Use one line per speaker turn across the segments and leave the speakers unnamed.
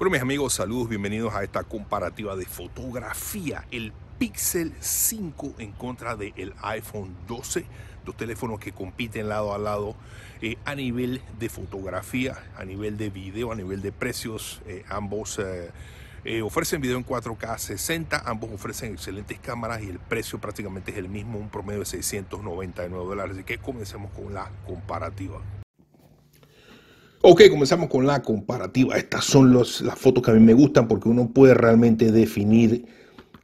Bueno, mis amigos, saludos, bienvenidos a esta comparativa de fotografía. El Pixel 5 en contra del de iPhone 12, dos teléfonos que compiten lado a lado eh, a nivel de fotografía, a nivel de video, a nivel de precios, eh, ambos... Eh, ofrecen video en 4K 60, ambos ofrecen excelentes cámaras y el precio prácticamente es el mismo, un promedio de 699 dólares. Así que comencemos con la comparativa. Ok, comenzamos con la comparativa. Estas son las fotos que a mí me gustan porque uno puede realmente definir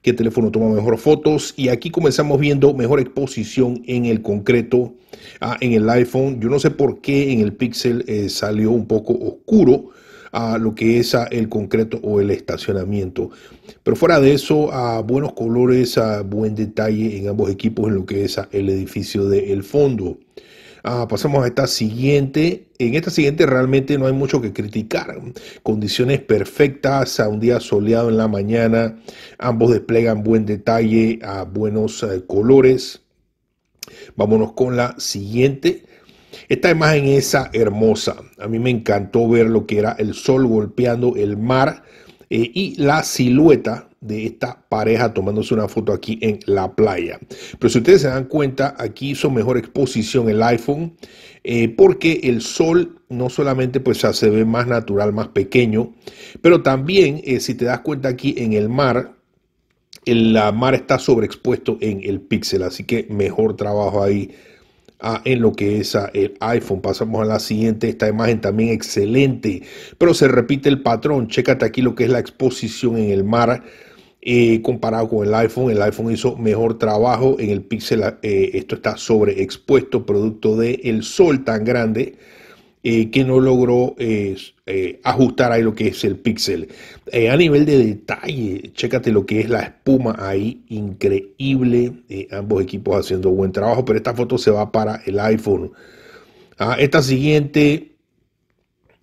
qué teléfono toma mejor fotos. Y aquí comenzamos viendo mejor exposición en el concreto, ah, en el iPhone. Yo no sé por qué en el Pixel eh, salió un poco oscuro a ah, lo que es ah, el concreto o el estacionamiento. Pero fuera de eso, a buenos colores, a buen detalle en ambos equipos en lo que es el edificio del el fondo. Ah, pasamos a esta siguiente. En esta siguiente realmente no hay mucho que criticar. Condiciones perfectas, a un día soleado en la mañana. Ambos desplegan buen detalle, a buenos eh, colores. Vámonos con la siguiente. Esta imagen es hermosa. A mí me encantó ver lo que era el sol golpeando el mar eh, y la silueta de esta pareja tomándose una foto aquí en la playa. Pero si ustedes se dan cuenta, aquí hizo mejor exposición el iPhone eh, porque el sol no solamente pues se ve más natural, más pequeño, pero también eh, si te das cuenta aquí en el mar, el la mar está sobreexpuesto en el píxel, así que mejor trabajo ahí. Ah, en lo que es ah, el iPhone. Pasamos a la siguiente, esta imagen también excelente, pero se repite el patrón. Chécate aquí lo que es la exposición en el mar comparado con el iPhone. El iPhone hizo mejor trabajo en el Pixel. Eh, esto está sobreexpuesto, producto del el sol tan grande eh, que no logró eh, ajustar ahí lo que es el Pixel. a nivel de detalle, chécate lo que es la espuma ahí, increíble. ambos equipos haciendo buen trabajo, pero esta foto se va para el iPhone. Ah, esta siguiente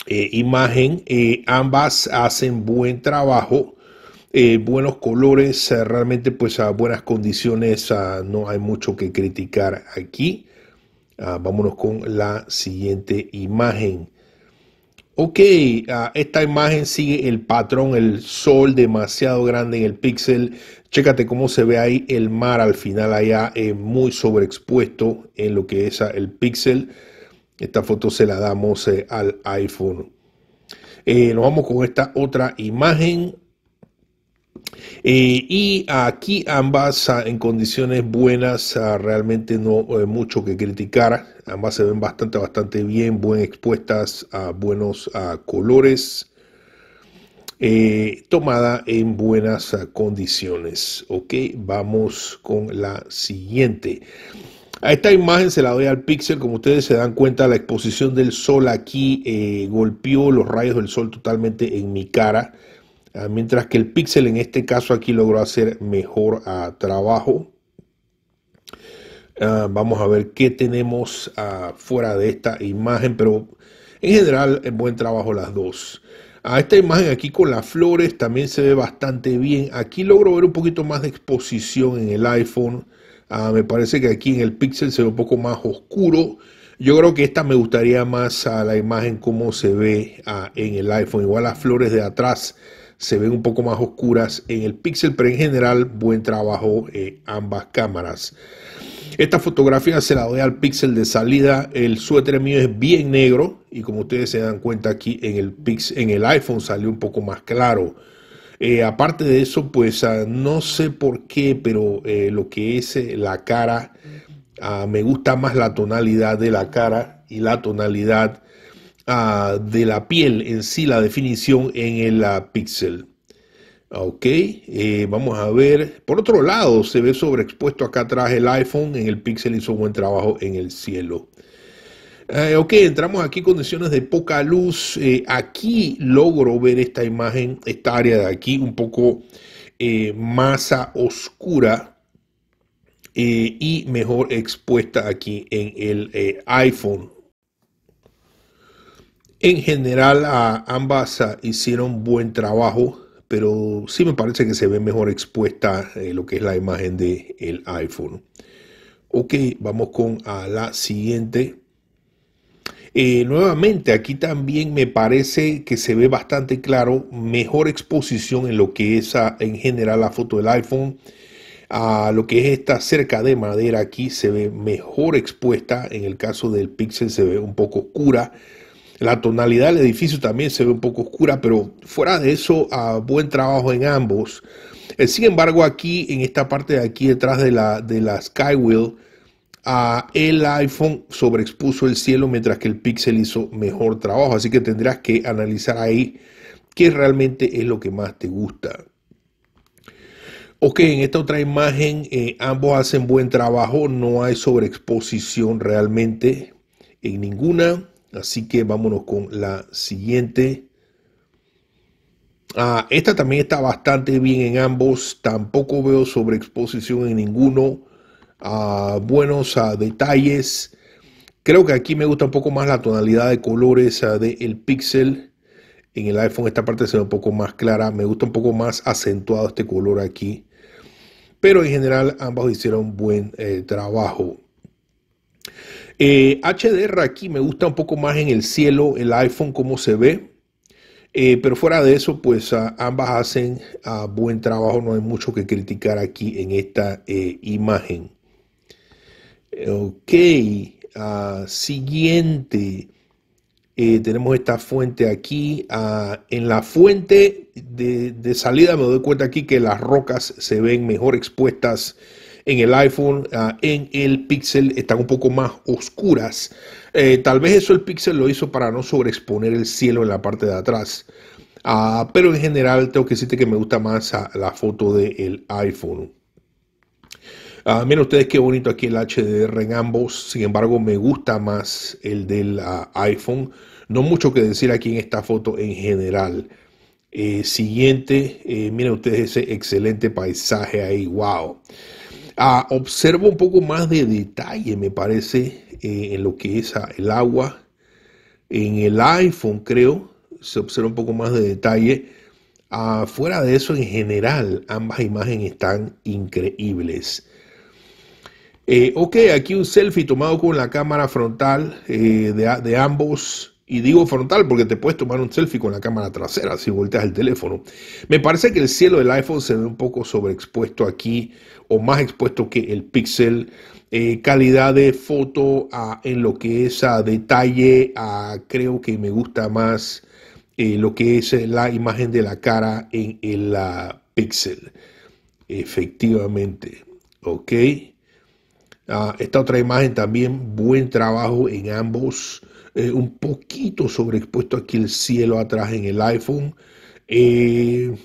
imagen, ambas hacen buen trabajo eh, buenos colores, realmente pues a buenas condiciones, no hay mucho que criticar aquí. Ah, vámonos con la siguiente imagen. Ok, ah, esta imagen sigue el patrón, el sol demasiado grande en el píxel. Chécate cómo se ve ahí el mar al final allá, es eh, muy sobreexpuesto en lo que es ah, el píxel. Esta foto se la damos eh, al iPhone. nos vamos con esta otra imagen. Eh, y aquí ambas ah, en condiciones buenas, ah, realmente no hay eh, mucho que criticar. Ambas se ven bastante, bastante bien, buen expuestas a buenos ah, colores. Eh, tomada en buenas condiciones. Ok, vamos con la siguiente. A esta imagen se la doy al pixel, como ustedes se dan cuenta, la exposición del sol aquí golpeó los rayos del sol totalmente en mi cara. Ah, mientras que el Pixel en este caso aquí logró hacer mejor ah, trabajo. Ah, vamos a ver qué tenemos fuera de esta imagen, pero en general buen trabajo las dos. A esta imagen aquí con las flores también se ve bastante bien. Aquí logro ver un poquito más de exposición en el iPhone. me parece que aquí en el Pixel se ve un poco más oscuro. Yo creo que esta me gustaría más a la imagen como se ve en el iPhone. Igual las flores de atrás se ven un poco más oscuras en el pixel, pero en general buen trabajo en eh, ambas cámaras. Esta fotografía se la doy al pixel de salida. El suéter mío es bien negro y como ustedes se dan cuenta aquí en el, pixel, en el iPhone salió un poco más claro. Eh, aparte de eso, pues ah, no sé por qué, pero eh, lo que es la cara, ah, me gusta más la tonalidad de la cara y la tonalidad Ah, de la piel en sí, la definición en el ah, pixel Ok, eh, vamos a ver. Por otro lado, se ve sobreexpuesto acá atrás el iPhone. En el Pixel hizo un buen trabajo en el cielo. Eh, ok, entramos aquí condiciones de poca luz. Eh, aquí logro ver esta imagen, esta área de aquí, un poco masa oscura y mejor expuesta aquí en el iPhone. En general, ambas hicieron buen trabajo, pero sí me parece que se ve mejor expuesta eh, lo que es la imagen del el iPhone. Ok, vamos con la siguiente. Eh, nuevamente, aquí también me parece que se ve bastante claro, mejor exposición en lo que es en general la foto del iPhone. A lo que es esta cerca de madera aquí se ve mejor expuesta. En el caso del Pixel se ve un poco oscura. La tonalidad del edificio también se ve un poco oscura, pero fuera de eso, buen trabajo en ambos. Eh, sin embargo, aquí, en esta parte de aquí detrás de la, de la Skywheel, el iPhone sobreexpuso el cielo mientras que el Pixel hizo mejor trabajo. Así que tendrás que analizar ahí qué realmente es lo que más te gusta. Ok, en esta otra imagen eh, ambos hacen buen trabajo, no hay sobreexposición realmente en ninguna. Así que vámonos con la siguiente. Ah, esta también está bastante bien en ambos. Tampoco veo sobreexposición en ninguno. Ah, buenos ah, detalles. Creo que aquí me gusta un poco más la tonalidad de colores del ah, de pixel. En el iPhone esta parte se ve un poco más clara. Me gusta un poco más acentuado este color aquí. Pero en general ambos hicieron buen eh, trabajo. HDR eh, aquí me gusta un poco más en el cielo, el iPhone, como se ve. Eh, pero fuera de eso, pues ambas hacen buen trabajo, no hay mucho que criticar aquí en esta eh, imagen. Ok, ah, siguiente. tenemos esta fuente aquí. Ah, en la fuente de, salida me doy cuenta aquí que las rocas se ven mejor expuestas en el iPhone, ah, en el Pixel, están un poco más oscuras. Eh, tal vez eso el Pixel lo hizo para no sobreexponer el cielo en la parte de atrás. Ah, pero en general tengo que decirte que me gusta más la foto del iPhone. Ah, miren ustedes qué bonito aquí el HDR en ambos. Sin embargo, me gusta más el del iPhone. No mucho que decir aquí en esta foto en general. Eh, siguiente, eh, miren ustedes ese excelente paisaje ahí. ¡Wow! Ah, observo un poco más de detalle, me parece, eh, en lo que es el agua. En el iPhone, creo, se observa un poco más de detalle. Ah, fuera de eso, en general, ambas imágenes están increíbles. Eh, ok, aquí un selfie tomado con la cámara frontal eh, de ambos. Y digo frontal porque te puedes tomar un selfie con la cámara trasera si volteas el teléfono. Me parece que el cielo del iPhone se ve un poco sobreexpuesto aquí o más expuesto que el Pixel. Eh, calidad de foto en lo que es a detalle, creo que me gusta más eh, lo que es la imagen de la cara en el Pixel. Efectivamente, ok. Ah, esta otra imagen también, buen trabajo en ambos eh, un poquito sobreexpuesto aquí el cielo atrás en el iPhone. Eh,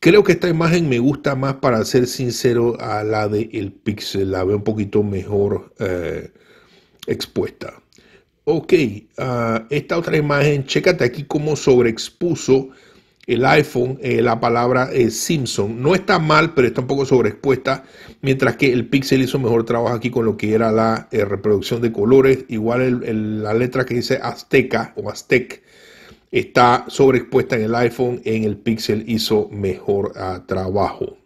creo que esta imagen me gusta más, para ser sincero, a la del el Pixel. La veo un poquito mejor eh, expuesta. Ok, ah, esta otra imagen, chécate aquí cómo sobreexpuso el iPhone, eh, la palabra eh, Simpson. No está mal, pero está un poco sobreexpuesta, mientras que el Pixel hizo mejor trabajo aquí con lo que era la eh, reproducción de colores. Igual la letra que dice Azteca o Aztec está sobreexpuesta en el iPhone, en el Pixel hizo mejor ah, trabajo.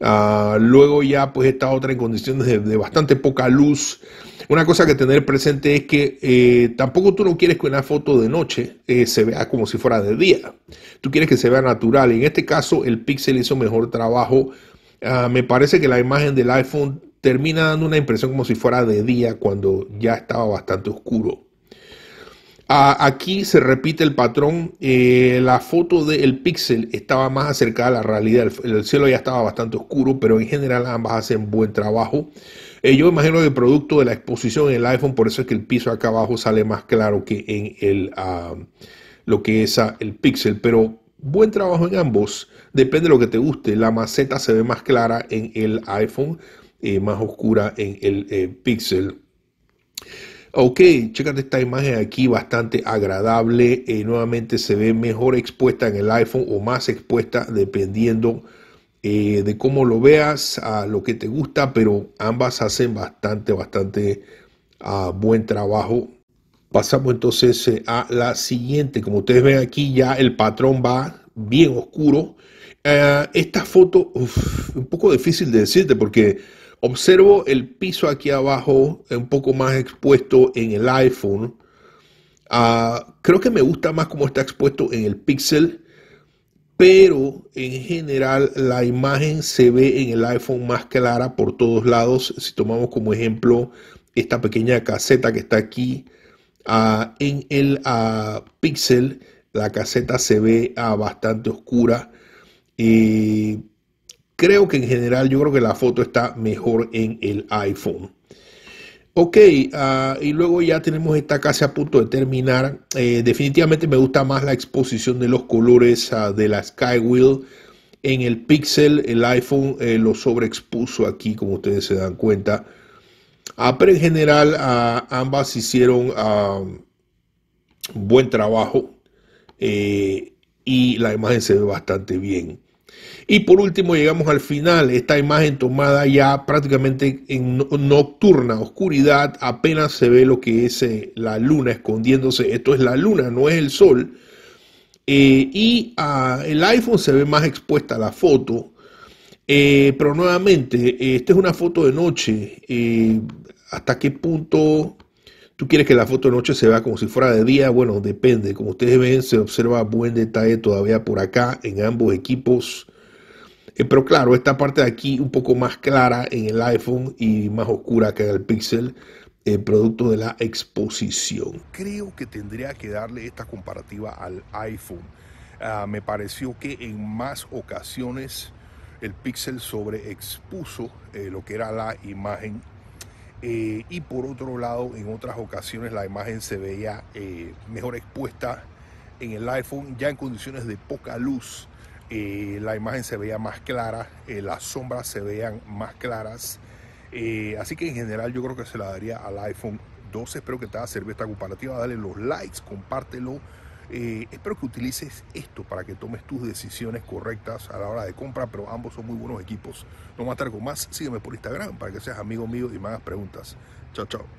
Ah, luego ya pues esta otra en condiciones de, bastante poca luz. Una cosa que tener presente es que eh, tampoco tú no quieres que una foto de noche eh, se vea como si fuera de día. Tú quieres que se vea natural. En este caso el Pixel hizo mejor trabajo. Ah, me parece que la imagen del iPhone termina dando una impresión como si fuera de día cuando ya estaba bastante oscuro aquí se repite el patrón. Eh, la foto del pixel estaba más acercada a la realidad. El, cielo ya estaba bastante oscuro, pero en general ambas hacen buen trabajo. Eh, yo imagino que producto de la exposición en el iPhone, por eso es que el piso acá abajo sale más claro que en el, ah, lo que es ah, el pixel. Pero buen trabajo en ambos. Depende de lo que te guste. La maceta se ve más clara en el iPhone, y eh, más oscura en el Pixel. Ok, chécate esta imagen aquí, bastante agradable. Eh, nuevamente se ve mejor expuesta en el iPhone o más expuesta dependiendo eh, de cómo lo veas, a lo que te gusta, pero ambas hacen bastante, bastante ah, buen trabajo. Pasamos entonces eh, a la siguiente. Como ustedes ven aquí, ya el patrón va bien oscuro. esta foto, un poco difícil de decirte porque Observo el piso aquí abajo, un poco más expuesto en el iPhone. Ah, creo que me gusta más cómo está expuesto en el Pixel, pero en general la imagen se ve en el iPhone más clara por todos lados. Si tomamos como ejemplo esta pequeña caseta que está aquí ah, en el ah, Pixel, la caseta se ve bastante oscura. Eh, creo que en general yo creo que la foto está mejor en el iPhone. Ok, ah, y luego ya tenemos esta casi a punto de terminar. Eh, definitivamente me gusta más la exposición de los colores ah, de la Skywheel. En el Pixel, el iPhone eh, lo sobreexpuso aquí, como ustedes se dan cuenta. Ah, pero en general, ambas hicieron buen trabajo eh, y la imagen se ve bastante bien. Y por último llegamos al final, esta imagen tomada ya prácticamente en nocturna oscuridad, apenas se ve lo que es eh, la luna escondiéndose, esto es la luna, no es el sol. Eh, y ah, el iPhone se ve más expuesta a la foto, eh, pero nuevamente, esta es una foto de noche, hasta qué punto ¿Tú quieres que la foto de noche se vea como si fuera de día? Bueno, depende. Como ustedes ven, se observa buen detalle todavía por acá en ambos equipos. Eh, pero claro, esta parte de aquí un poco más clara en el iPhone y más oscura que en el Pixel, eh, producto de la exposición. Creo que tendría que darle esta comparativa al iPhone. Ah, me pareció que en más ocasiones el Pixel sobreexpuso eh, lo que era la imagen eh, y por otro lado en otras ocasiones la imagen se veía eh, mejor expuesta en el iPhone ya en condiciones de poca luz eh, la imagen se veía más clara las sombras se veían más claras así que en general yo creo que se la daría al iPhone 12 espero que te haya servido esta comparativa dale los likes compártelo eh, espero que utilices esto para que tomes tus decisiones correctas a la hora de compra, pero ambos son muy buenos equipos. No más tarde más, sígueme por Instagram para que seas amigo mío y me hagas preguntas. Chao, chao.